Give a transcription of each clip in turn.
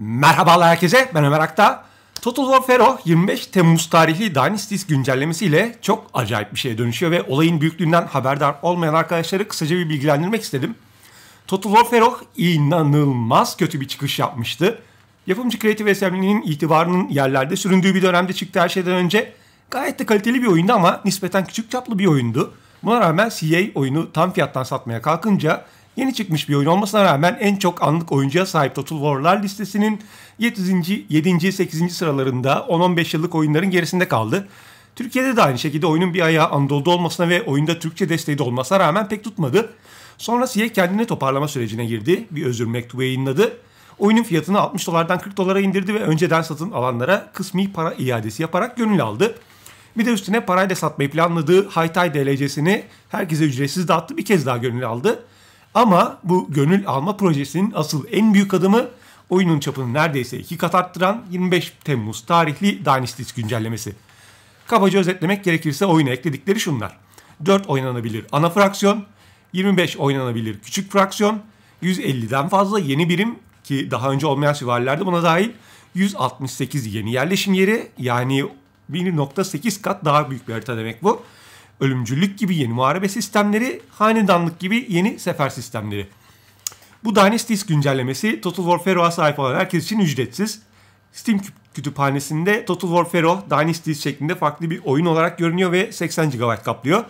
Merhabalar herkese, ben Ömer Akta. Total War Fero 25 Temmuz tarihli Dynasties güncellemesiyle çok acayip bir şeye dönüşüyor ve olayın büyüklüğünden haberdar olmayan arkadaşları kısaca bir bilgilendirmek istedim. Total War Fero inanılmaz kötü bir çıkış yapmıştı. Yapımcı Creative Assembly'nin itibarının yerlerde süründüğü bir dönemde çıktı her şeyden önce. Gayet de kaliteli bir oyundu ama nispeten küçük çaplı bir oyundu. Buna rağmen CA oyunu tam fiyattan satmaya kalkınca Yeni çıkmış bir oyun olmasına rağmen en çok anlık oyuncuya sahip Total War'lar listesinin 7. 7. 8. sıralarında 10-15 yıllık oyunların gerisinde kaldı. Türkiye'de de aynı şekilde oyunun bir ayağı Anadolu'da olmasına ve oyunda Türkçe desteği de olmasına rağmen pek tutmadı. Sonra SIE kendini toparlama sürecine girdi. Bir özür mektubu yayınladı. Oyunun fiyatını 60 dolardan 40 dolara indirdi ve önceden satın alanlara kısmi para iadesi yaparak gönül aldı. Bir de üstüne parayla satmayı planladığı Haytay DLC'sini herkese ücretsiz dağıttı bir kez daha gönül aldı. Ama bu gönül alma projesinin asıl en büyük adımı oyunun çapını neredeyse iki kat arttıran 25 Temmuz tarihli Dynasties güncellemesi. Kabaca özetlemek gerekirse oyuna ekledikleri şunlar. 4 oynanabilir ana fraksiyon, 25 oynanabilir küçük fraksiyon, 150'den fazla yeni birim ki daha önce olmayan süvarilerde buna dahil 168 yeni yerleşim yeri yani 1.8 kat daha büyük bir harita demek bu ölümcüllük gibi yeni muharebe sistemleri, hanedanlık gibi yeni sefer sistemleri. Bu Dynasties güncellemesi Total War Fero'a sahip olan herkes için ücretsiz. Steam kütüphanesinde Total War Pharaoh Dynasties şeklinde farklı bir oyun olarak görünüyor ve 80 GB kaplıyor.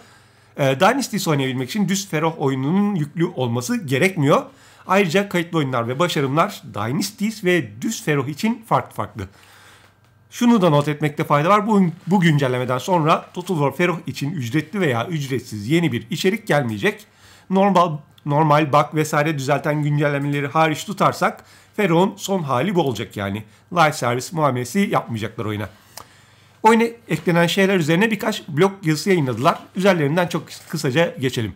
E, ee, Dynasties oynayabilmek için düz Pharaoh oyununun yüklü olması gerekmiyor. Ayrıca kayıtlı oyunlar ve başarımlar Dynasties ve düz Pharaoh için farklı farklı. Şunu da not etmekte fayda var. Bugün, bu güncellemeden sonra Total War Feroh için ücretli veya ücretsiz yeni bir içerik gelmeyecek. Normal normal bug vesaire düzelten güncellemeleri hariç tutarsak Feroh'un son hali bu olacak yani. Live service muamelesi yapmayacaklar oyuna. Oyuna eklenen şeyler üzerine birkaç blog yazısı yayınladılar. Üzerlerinden çok kısaca geçelim.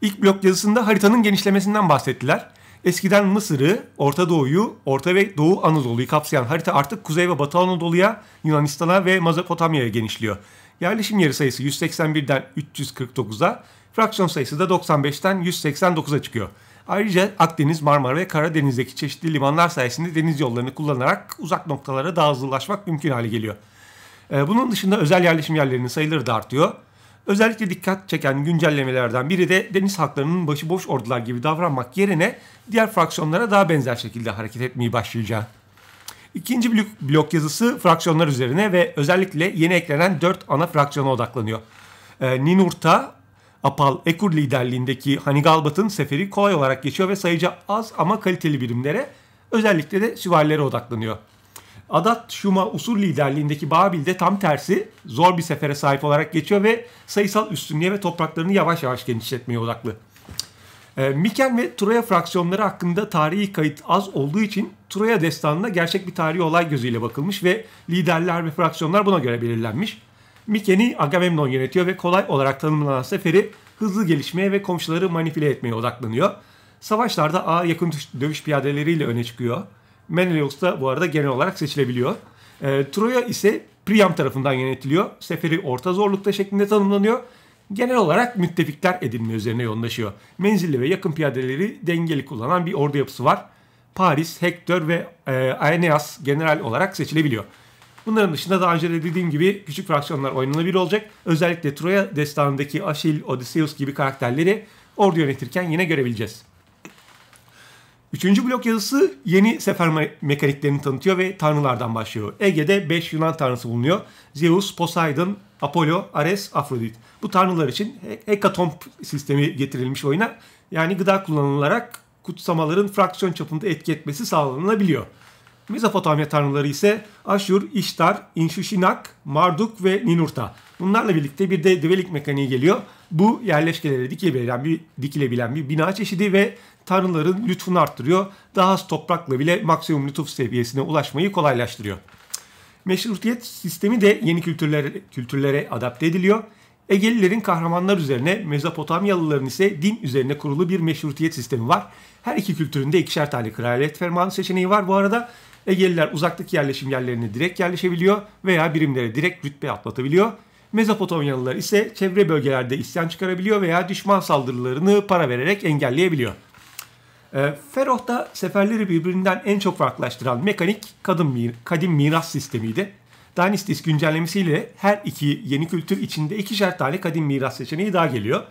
İlk blog yazısında haritanın genişlemesinden bahsettiler. Eskiden Mısır'ı, Orta Doğu'yu, Orta ve Doğu Anadolu'yu kapsayan harita artık Kuzey ve Batı Anadolu'ya, Yunanistan'a ve Mezopotamya'ya genişliyor. Yerleşim yeri sayısı 181'den 349'a, fraksiyon sayısı da 95'ten 189'a çıkıyor. Ayrıca Akdeniz, Marmara ve Karadeniz'deki çeşitli limanlar sayesinde deniz yollarını kullanarak uzak noktalara daha hızlı ulaşmak mümkün hale geliyor. Ee, bunun dışında özel yerleşim yerlerinin sayıları da artıyor. Özellikle dikkat çeken güncellemelerden biri de deniz haklarının başıboş ordular gibi davranmak yerine diğer fraksiyonlara daha benzer şekilde hareket etmeyi başlayacağı. İkinci blok, yazısı fraksiyonlar üzerine ve özellikle yeni eklenen dört ana fraksiyona odaklanıyor. Ee, Ninurta, Apal Ekur liderliğindeki Hanigalbat'ın seferi kolay olarak geçiyor ve sayıca az ama kaliteli birimlere özellikle de süvarilere odaklanıyor. Adat Şuma usul liderliğindeki Babil'de tam tersi zor bir sefere sahip olarak geçiyor ve sayısal üstünlüğe ve topraklarını yavaş yavaş genişletmeye odaklı. E, Miken ve Troya fraksiyonları hakkında tarihi kayıt az olduğu için Troya destanında gerçek bir tarihi olay gözüyle bakılmış ve liderler ve fraksiyonlar buna göre belirlenmiş. Miken'i Agamemnon yönetiyor ve kolay olarak tanımlanan seferi hızlı gelişmeye ve komşuları manipüle etmeye odaklanıyor. Savaşlarda A yakın dövüş piyadeleriyle öne çıkıyor. Menelaus da bu arada genel olarak seçilebiliyor. E, Troya ise Priam tarafından yönetiliyor. Seferi orta zorlukta şeklinde tanımlanıyor. Genel olarak müttefikler edinme üzerine yoğunlaşıyor. Menzilli ve yakın piyadeleri dengeli kullanan bir ordu yapısı var. Paris, Hector ve e, Aeneas general olarak seçilebiliyor. Bunların dışında daha önce de dediğim gibi küçük fraksiyonlar oynanabilir olacak. Özellikle Troya destanındaki Aşil, Odysseus gibi karakterleri ordu yönetirken yine görebileceğiz. Üçüncü blok yazısı yeni sefer me- mekaniklerini tanıtıyor ve tanrılardan başlıyor. Ege'de 5 Yunan tanrısı bulunuyor. Zeus, Poseidon, Apollo, Ares, Afrodit. Bu tanrılar için he- sistemi getirilmiş oyuna. Yani gıda kullanılarak kutsamaların fraksiyon çapında etki etmesi sağlanabiliyor. Mezopotamya tanrıları ise Aşur, İştar, İnşuşinak, Marduk ve Ninurta. Bunlarla birlikte bir de develik mekaniği geliyor. Bu yerleşkelere dikilebilen bir, dikilebilen bir bina çeşidi ve tanrıların lütfunu arttırıyor. Daha az toprakla bile maksimum lütuf seviyesine ulaşmayı kolaylaştırıyor. Meşrutiyet sistemi de yeni kültürlere, kültürlere adapte ediliyor. Egelilerin kahramanlar üzerine, Mezopotamyalıların ise din üzerine kurulu bir meşrutiyet sistemi var. Her iki kültüründe ikişer tane kraliyet fermanı seçeneği var bu arada. Egeliler uzaktaki yerleşim yerlerine direkt yerleşebiliyor veya birimlere direkt rütbe atlatabiliyor. Mezopotamyalılar ise çevre bölgelerde isyan çıkarabiliyor veya düşman saldırılarını para vererek engelleyebiliyor. Ee, Ferohta seferleri birbirinden en çok farklılaştıran mekanik kadın, kadim miras sistemiydi. Danistis güncellemesiyle her iki yeni kültür içinde ikişer tane kadim miras seçeneği daha geliyor.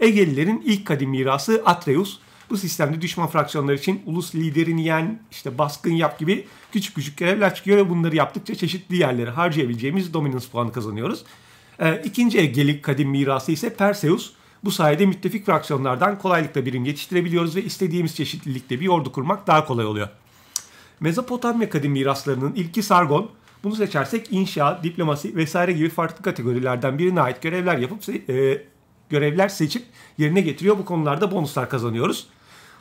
Egelilerin ilk kadim mirası Atreus. Bu sistemde düşman fraksiyonları için ulus liderini yen, işte baskın yap gibi küçük küçük görevler çıkıyor ve bunları yaptıkça çeşitli yerlere harcayabileceğimiz dominance puanı kazanıyoruz. E, ikinci Egelik kadim mirası ise Perseus. Bu sayede müttefik fraksiyonlardan kolaylıkla birim yetiştirebiliyoruz ve istediğimiz çeşitlilikte bir ordu kurmak daha kolay oluyor. Mezopotamya kadim miraslarının ilki Sargon. Bunu seçersek inşa, diplomasi vesaire gibi farklı kategorilerden birine ait görevler yapıp e, görevler seçip yerine getiriyor. Bu konularda bonuslar kazanıyoruz.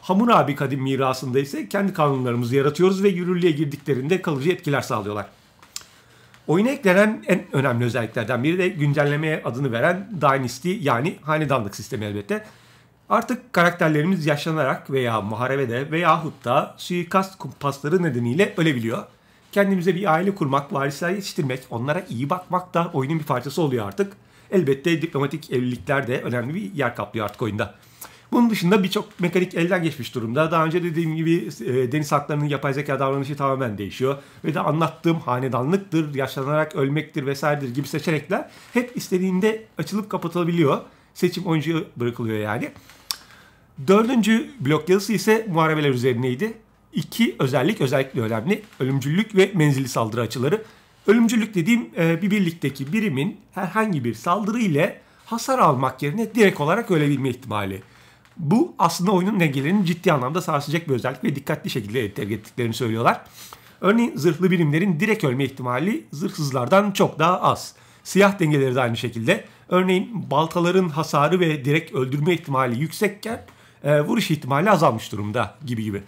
Hammurabi kadim mirasında ise kendi kanunlarımızı yaratıyoruz ve yürürlüğe girdiklerinde kalıcı etkiler sağlıyorlar. Oyuna eklenen en önemli özelliklerden biri de güncellemeye adını veren Dynasty yani hanedanlık sistemi elbette. Artık karakterlerimiz yaşlanarak veya muharebede veya da suikast kumpasları nedeniyle ölebiliyor. Kendimize bir aile kurmak, varisler yetiştirmek, onlara iyi bakmak da oyunun bir parçası oluyor artık. Elbette diplomatik evlilikler de önemli bir yer kaplıyor artık oyunda. Bunun dışında birçok mekanik elden geçmiş durumda. Daha önce dediğim gibi e, deniz haklarının yapay zeka davranışı tamamen değişiyor. Ve de anlattığım hanedanlıktır, yaşlanarak ölmektir vesairedir gibi seçenekler hep istediğinde açılıp kapatılabiliyor. Seçim oyuncuya bırakılıyor yani. Dördüncü blok yazısı ise muharebeler üzerineydi. İki özellik özellikle önemli. Ölümcüllük ve menzilli saldırı açıları. Ölümcüllük dediğim e, bir birlikteki birimin herhangi bir saldırı ile hasar almak yerine direkt olarak ölebilme ihtimali. Bu aslında oyunun dengelerini ciddi anlamda sarsacak bir özellik ve dikkatli şekilde entegre ettiklerini söylüyorlar. Örneğin zırhlı birimlerin direkt ölme ihtimali zırhsızlardan çok daha az. Siyah dengeleri de aynı şekilde. Örneğin baltaların hasarı ve direkt öldürme ihtimali yüksekken e, vuruş ihtimali azalmış durumda gibi gibi.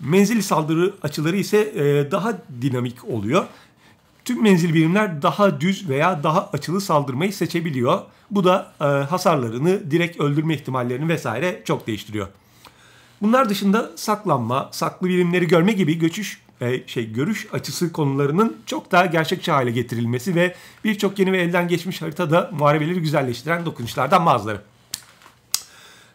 Menzil saldırı açıları ise e, daha dinamik oluyor tüm menzil birimler daha düz veya daha açılı saldırmayı seçebiliyor. Bu da e, hasarlarını, direkt öldürme ihtimallerini vesaire çok değiştiriyor. Bunlar dışında saklanma, saklı birimleri görme gibi göçüş ve şey görüş açısı konularının çok daha gerçekçi hale getirilmesi ve birçok yeni ve elden geçmiş haritada muharebeleri güzelleştiren dokunuşlardan bazıları.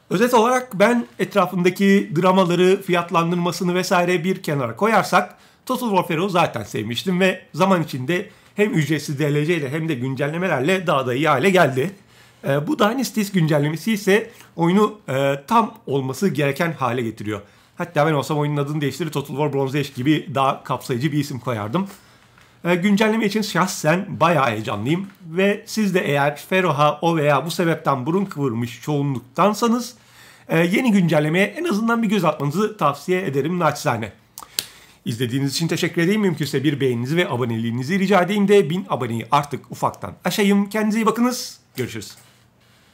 Özet olarak ben etrafındaki dramaları, fiyatlandırmasını vesaire bir kenara koyarsak Total Warfare'ı zaten sevmiştim ve zaman içinde hem ücretsiz DLC ile hem de güncellemelerle daha da iyi hale geldi. E, bu Dynasties hani güncellemesi ise oyunu e, tam olması gereken hale getiriyor. Hatta ben olsam oyunun adını değiştirip Total War Bronze Age gibi daha kapsayıcı bir isim koyardım. E, güncelleme için şahsen bayağı heyecanlıyım. Ve siz de eğer Feroha o veya bu sebepten burun kıvırmış çoğunluktansanız e, yeni güncellemeye en azından bir göz atmanızı tavsiye ederim naçizane. İzlediğiniz için teşekkür edeyim. Mümkünse bir beğeninizi ve aboneliğinizi rica edeyim de bin aboneyi artık ufaktan aşayım. Kendinize iyi bakınız. Görüşürüz.